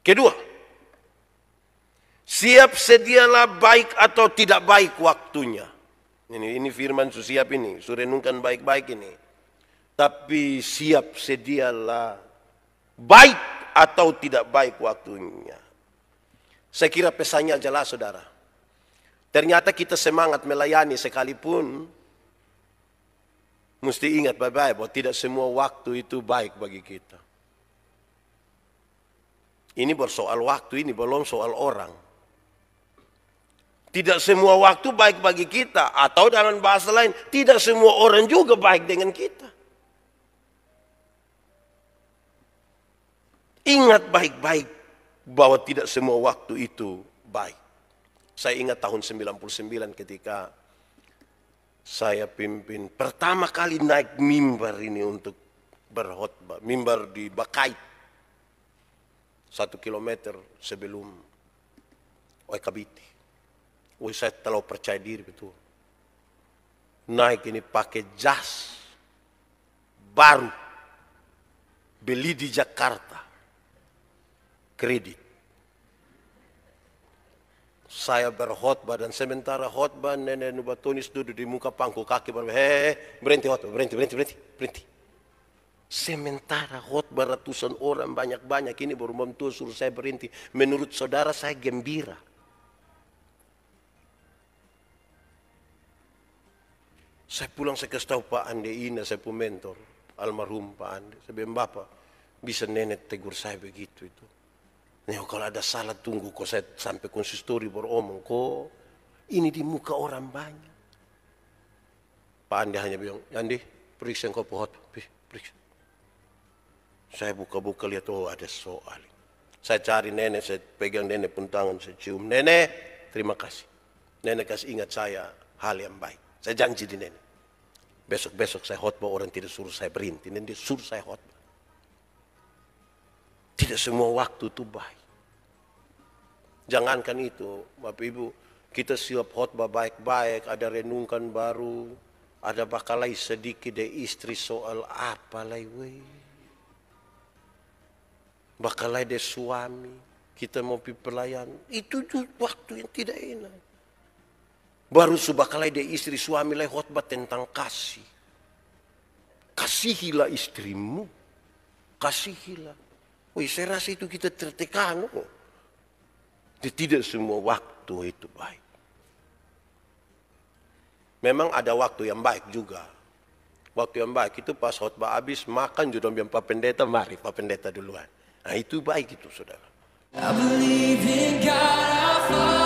Kedua, siap sedialah baik atau tidak baik waktunya. Ini, ini firman susiap ini, surenungkan baik-baik ini. Tapi siap sedialah baik atau tidak baik waktunya. Saya kira pesannya jelas saudara. Ternyata kita semangat melayani sekalipun mesti ingat baik-baik bahwa tidak semua waktu itu baik bagi kita. Ini bersoal waktu ini belum soal orang. Tidak semua waktu baik bagi kita atau dalam bahasa lain tidak semua orang juga baik dengan kita. Ingat baik-baik bahwa tidak semua waktu itu baik. Saya ingat tahun 99 ketika saya pimpin pertama kali naik mimbar ini untuk berkhotbah, mimbar di Bakait. Satu kilometer sebelum Waikabiti. Oh saya terlalu percaya diri betul. Naik ini pakai jas baru. Beli di Jakarta kredit. Saya berkhotbah dan sementara khotbah nenek Nubatunis duduk di muka pangku kaki berbeda. hey, berhenti khotbah, berhenti, berhenti, berhenti, berhenti. Sementara khotbah ratusan orang banyak-banyak ini baru mentua suruh saya berhenti. Menurut saudara saya gembira. Saya pulang saya kasih tahu Pak Andi Ina, saya pun mentor. Almarhum Pak Andi. Saya bilang, Bapak, bisa nenek tegur saya begitu itu. Nih kalau ada salah tunggu kok saya sampai konsistori beromong kok ini di muka orang banyak. Pak Andi hanya bilang, ya, Andi periksa kau pohon, periksa. Saya buka-buka lihat, oh ada soal. Saya cari nenek, saya pegang nenek pun tangan, saya cium. Nenek, terima kasih. Nenek kasih ingat saya hal yang baik. Saya janji di nenek. Besok-besok saya khotbah orang tidak suruh saya berhenti. Nenek suruh saya khotbah. Tidak semua waktu itu baik. Jangankan itu, Bapak Ibu, kita siap khotbah baik-baik, ada renungan baru, ada bakalai sedikit deh istri soal apa lai we. Bakalai deh suami, kita mau pi pelayan, itu waktu yang tidak enak. Baru kalai deh istri suami lai khotbah tentang kasih. Kasihilah istrimu, kasihilah Wih, saya rasa itu kita tertekan. Jadi oh. Tidak semua waktu itu baik. Memang ada waktu yang baik juga. Waktu yang baik itu pas khotbah habis makan jodoh biar Pak Pendeta, mari Pak Pendeta duluan. Nah itu baik itu saudara. I believe in God,